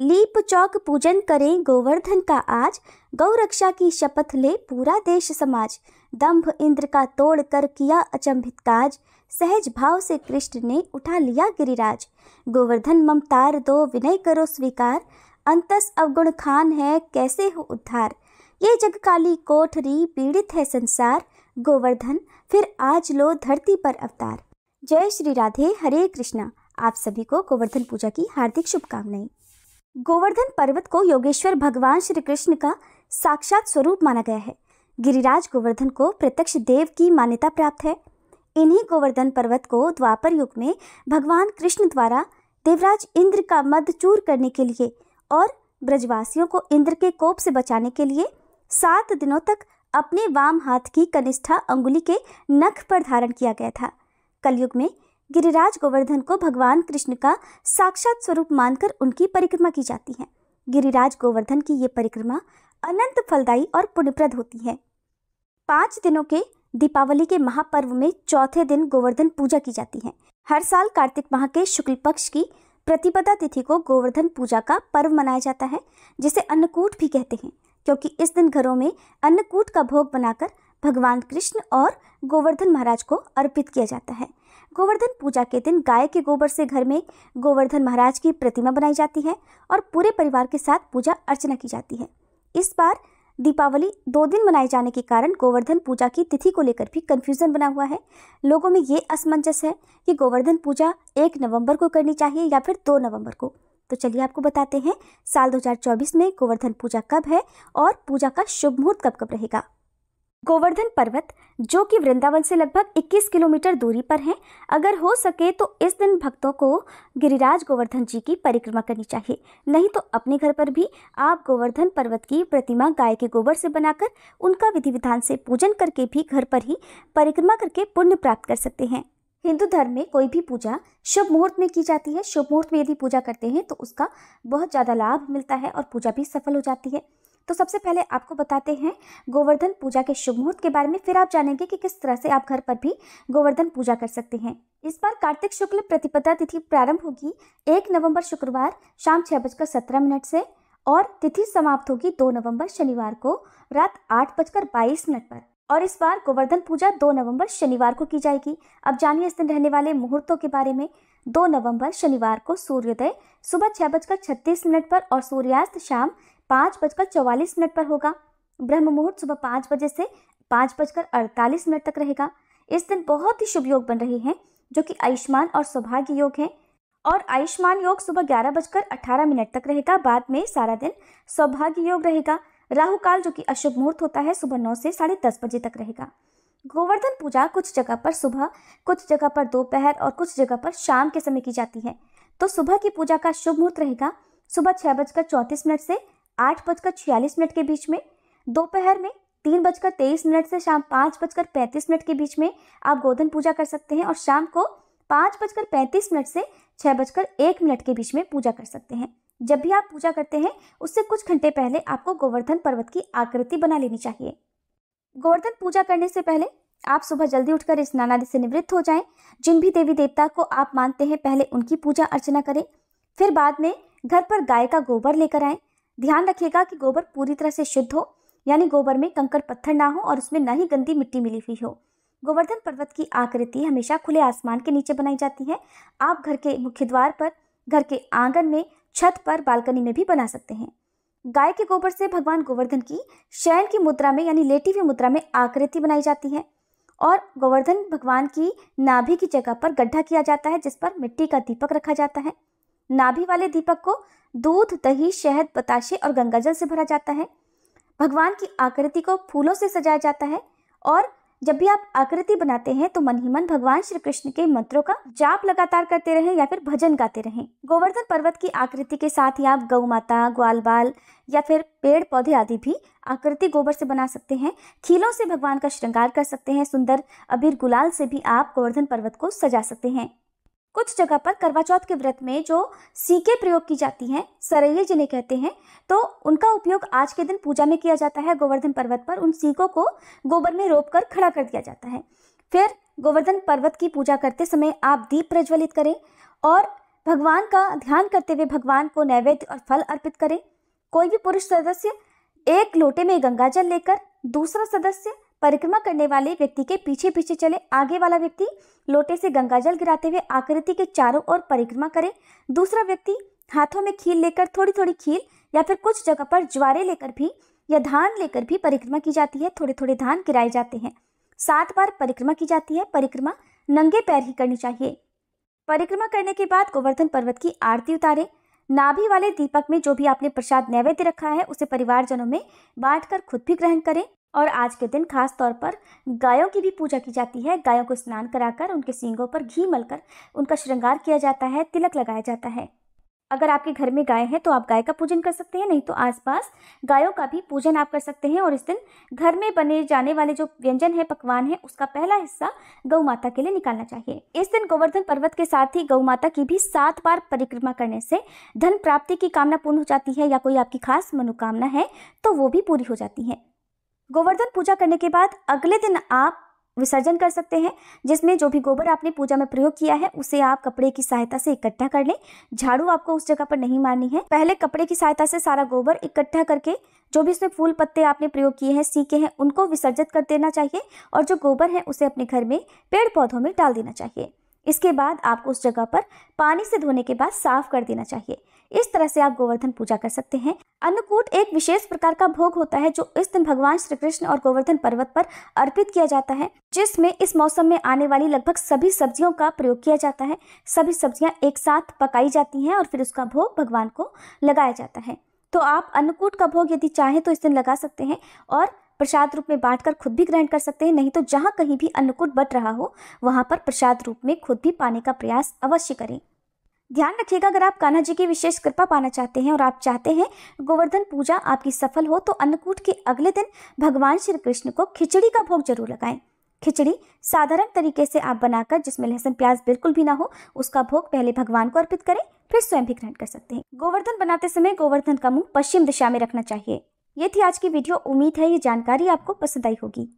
leap चौक पूजन करें गोवर्धन का आज गौ रक्षा की शपथ ले पूरा देश समाज दंभ इंद्र का तोड़ कर किया अचंभित काज सहज भाव से कृष्ण ने उठा लिया गिरिराज गोवर्धन ममतार दो विनय करो स्वीकार अंतस अवगुण खान है कैसे हो उद्धार ये जग काली कोठरी पीड़ित है संसार गोवर्धन फिर आज लो धरती पर अवतार जय श्री राधे हरे कृष्णा आप सभी को गोवर्धन पूजा की हार्दिक शुभकामनाएं गोवर्धन पर्वत को योगेश्वर भगवान श्री कृष्ण का साक्षात स्वरूप माना गया है गिरिराज गोवर्धन को प्रत्यक्ष देव की मान्यता प्राप्त है इन्हीं गोवर्धन पर्वत को द्वापर युग में भगवान कृष्ण द्वारा देवराज इंद्र का मध चूर करने के लिए और ब्रजवासियों को इंद्र के कोप से बचाने के लिए सात दिनों तक अपने वाम हाथ की कनिष्ठा अंगुली के नख पर धारण किया गया था कलयुग में गिरिराज गोवर्धन को भगवान कृष्ण का साक्षात स्वरूप मानकर उनकी परिक्रमा की जाती है गिरिराज गोवर्धन की ये परिक्रमा अनंत फलदायी और पुण्यप्रद होती है पांच दिनों के दीपावली के महापर्व में चौथे दिन गोवर्धन पूजा की जाती है हर साल कार्तिक माह के शुक्ल पक्ष की प्रतिपदा तिथि को गोवर्धन पूजा का पर्व मनाया जाता है जिसे अन्नकूट भी कहते हैं क्योंकि इस दिन घरों में अन्नकूट का भोग बनाकर भगवान कृष्ण और गोवर्धन महाराज को अर्पित किया जाता है गोवर्धन पूजा के दिन गाय के गोबर से घर में गोवर्धन महाराज की प्रतिमा बनाई जाती है और पूरे परिवार के साथ पूजा अर्चना की जाती है इस बार दीपावली दो दिन मनाए जाने के कारण गोवर्धन पूजा की तिथि को लेकर भी कन्फ्यूजन बना हुआ है लोगों में ये असमंजस है कि गोवर्धन पूजा एक नवंबर को करनी चाहिए या फिर दो नवंबर को तो चलिए आपको बताते हैं साल 2024 में गोवर्धन पूजा कब है और पूजा का शुभ मुहूर्त कब कब रहेगा गोवर्धन पर्वत जो कि वृंदावन से लगभग 21 किलोमीटर दूरी पर है अगर हो सके तो इस दिन भक्तों को गिरिराज गोवर्धन जी की परिक्रमा करनी चाहिए नहीं तो अपने घर पर भी आप गोवर्धन पर्वत की प्रतिमा गाय के गोबर से बनाकर उनका विधि विधान से पूजन करके भी घर पर ही परिक्रमा करके पुण्य प्राप्त कर सकते हैं हिंदू धर्म में कोई भी पूजा शुभ मुहूर्त में की जाती है शुभ मुहूर्त में यदि पूजा करते हैं तो उसका बहुत ज़्यादा लाभ मिलता है और पूजा भी सफल हो जाती है तो सबसे पहले आपको बताते हैं गोवर्धन पूजा के शुभ मुहूर्त के बारे में फिर आप जानेंगे कि किस तरह से आप घर पर भी गोवर्धन पूजा कर सकते हैं इस बार कार्तिक शुक्ल प्रतिपदा तिथि प्रारंभ होगी एक नवंबर शुक्रवार शाम छः बजकर सत्रह मिनट से और तिथि समाप्त होगी दो नवंबर शनिवार को रात आठ बजकर बाईस मिनट पर और इस बार गोवर्धन पूजा दो नवंबर शनिवार को की जाएगी अब जानिए इस दिन रहने वाले मुहूर्तों के बारे में दो नवंबर शनिवार को सूर्योदय सुबह छह बजकर छत्तीस मिनट पर और सूर्यास्त शाम पाँच बजकर चौवालीस मिनट पर होगा ब्रह्म मुहूर्त सुबह पाँच बजे से पाँच बजकर अड़तालीस मिनट तक रहेगा इस दिन बहुत ही शुभ योग बन रहे हैं जो कि आयुष्मान और सौभाग्य योग हैं और आयुष्मान योग सुबह ग्यारह बजकर अठारह मिनट तक रहेगा बाद में सारा दिन सौभाग्य योग रहेगा राहु काल जो कि अशुभ मुहूर्त होता है सुबह नौ से साढ़े दस बजे तक रहेगा गोवर्धन पूजा कुछ जगह पर सुबह कुछ जगह पर दोपहर और कुछ जगह पर शाम के समय की जाती है तो सुबह की पूजा का शुभ मुहूर्त रहेगा सुबह छः बजकर चौंतीस मिनट से आठ बजकर छियालीस मिनट के बीच में दोपहर में तीन बजकर तेईस मिनट से शाम पाँच बजकर पैंतीस मिनट के बीच में आप गोधन पूजा कर सकते हैं और शाम को पाँच बजकर पैंतीस मिनट से छः बजकर एक मिनट के बीच में पूजा कर सकते हैं जब भी आप पूजा करते हैं उससे कुछ घंटे पहले आपको गोवर्धन पर्वत की आकृति बना लेनी चाहिए गोवर्धन पूजा करने से पहले आप सुबह जल्दी उठकर स्नान आदि से निवृत्त हो जाएं जिन भी देवी देवता को आप मानते हैं पहले उनकी पूजा अर्चना करें फिर बाद में घर पर गाय का गोबर लेकर आएं ध्यान रखिएगा कि गोबर पूरी तरह से शुद्ध हो यानी गोबर में कंकड़ पत्थर ना हो और उसमें ना ही गंदी मिट्टी मिली हुई हो गोवर्धन पर्वत की आकृति हमेशा खुले आसमान के नीचे बनाई जाती है आप घर के मुख्य द्वार पर घर के आंगन में छत पर बालकनी में भी बना सकते हैं गाय के गोबर से भगवान गोवर्धन की शयन की मुद्रा में यानी लेटी हुई मुद्रा में आकृति बनाई जाती है और गोवर्धन भगवान की नाभि की जगह पर गड्ढा किया जाता है जिस पर मिट्टी का दीपक रखा जाता है नाभि वाले दीपक को दूध दही शहद बताशे और गंगाजल से भरा जाता है भगवान की आकृति को फूलों से सजाया जाता है और जब भी आप आकृति बनाते हैं तो मन ही मन भगवान श्री कृष्ण के मंत्रों का जाप लगातार करते रहें या फिर भजन गाते रहें गोवर्धन पर्वत की आकृति के साथ ही आप गौ माता ग्वाल बाल या फिर पेड़ पौधे आदि भी आकृति गोबर से बना सकते हैं खीलों से भगवान का श्रृंगार कर सकते हैं सुंदर अबीर गुलाल से भी आप गोवर्धन पर्वत को सजा सकते हैं कुछ जगह पर करवा चौथ के व्रत में जो सीके प्रयोग की जाती हैं सरैये जिन्हें कहते हैं तो उनका उपयोग आज के दिन पूजा में किया जाता है गोवर्धन पर्वत पर उन सीकों को गोबर में रोप कर खड़ा कर दिया जाता है फिर गोवर्धन पर्वत की पूजा करते समय आप दीप प्रज्वलित करें और भगवान का ध्यान करते हुए भगवान को नैवेद्य और फल अर्पित करें कोई भी पुरुष सदस्य एक लोटे में गंगा जल लेकर दूसरा सदस्य परिक्रमा करने वाले व्यक्ति के पीछे पीछे चले आगे वाला व्यक्ति लोटे से गंगाजल गिराते हुए आकृति के चारों ओर परिक्रमा करे दूसरा व्यक्ति हाथों में खील लेकर थोड़ी थोड़ी खील या फिर कुछ जगह पर ज्वारे लेकर भी या धान लेकर भी परिक्रमा की जाती है थोड़े थोड़े धान गिराए जाते हैं सात बार परिक्रमा की जाती है परिक्रमा नंगे पैर ही करनी चाहिए परिक्रमा करने के बाद गोवर्धन पर्वत की आरती उतारे नाभि वाले दीपक में जो भी आपने प्रसाद नैवेद्य रखा है उसे परिवारजनों में बांटकर खुद भी ग्रहण करें और आज के दिन खास तौर पर गायों की भी पूजा की जाती है गायों को स्नान कराकर उनके सींगों पर घी मलकर उनका श्रृंगार किया जाता है तिलक लगाया जाता है अगर आपके घर में गाय है तो आप गाय का पूजन कर सकते हैं नहीं तो आसपास गायों का भी पूजन आप कर सकते हैं और इस दिन घर में बने जाने वाले जो व्यंजन है पकवान है उसका पहला हिस्सा गौ माता के लिए निकालना चाहिए इस दिन गोवर्धन पर्वत के साथ ही गौ माता की भी सात बार परिक्रमा करने से धन प्राप्ति की कामना पूर्ण हो जाती है या कोई आपकी खास मनोकामना है तो वो भी पूरी हो जाती है गोवर्धन पूजा करने के बाद अगले दिन आप विसर्जन कर सकते हैं जिसमें जो भी गोबर आपने पूजा में प्रयोग किया है उसे आप कपड़े की सहायता से इकट्ठा कर लें झाड़ू आपको उस जगह पर नहीं मारनी है पहले कपड़े की सहायता से सारा गोबर इकट्ठा करके जो भी इसमें फूल पत्ते आपने प्रयोग किए हैं सीखे हैं उनको विसर्जित कर देना चाहिए और जो गोबर है उसे अपने घर में पेड़ पौधों में डाल देना चाहिए इसके बाद आपको उस जगह पर पानी से धोने के बाद साफ कर देना चाहिए इस तरह से आप गोवर्धन पूजा कर सकते हैं अन्नकूट एक विशेष प्रकार का भोग होता है जो इस दिन भगवान श्री कृष्ण और गोवर्धन पर्वत पर अर्पित किया जाता है जिसमें इस मौसम में आने वाली लगभग सभी सब्जियों का प्रयोग किया जाता है सभी सब्जियां एक साथ पकाई जाती हैं और फिर उसका भोग भगवान को लगाया जाता है तो आप अन्नकूट का भोग यदि चाहें तो इस दिन लगा सकते हैं और प्रसाद रूप में बांटकर खुद भी ग्रहण कर सकते हैं नहीं तो जहाँ कहीं भी अन्नकूट बट रहा हो वहाँ पर प्रसाद रूप में खुद भी पाने का प्रयास अवश्य करें ध्यान रखिएगा अगर आप कान्हा जी की विशेष कृपा पाना चाहते हैं और आप चाहते हैं गोवर्धन पूजा आपकी सफल हो तो अन्नकूट के अगले दिन भगवान श्री कृष्ण को खिचड़ी का भोग जरूर लगाएं खिचड़ी साधारण तरीके से आप बनाकर जिसमें लहसुन प्याज बिल्कुल भी ना हो उसका भोग पहले भगवान को अर्पित करें फिर स्वयं भी ग्रहण कर सकते हैं गोवर्धन बनाते समय गोवर्धन का मुंह पश्चिम दिशा में रखना चाहिए ये थी आज की वीडियो उम्मीद है ये जानकारी आपको पसंद आई होगी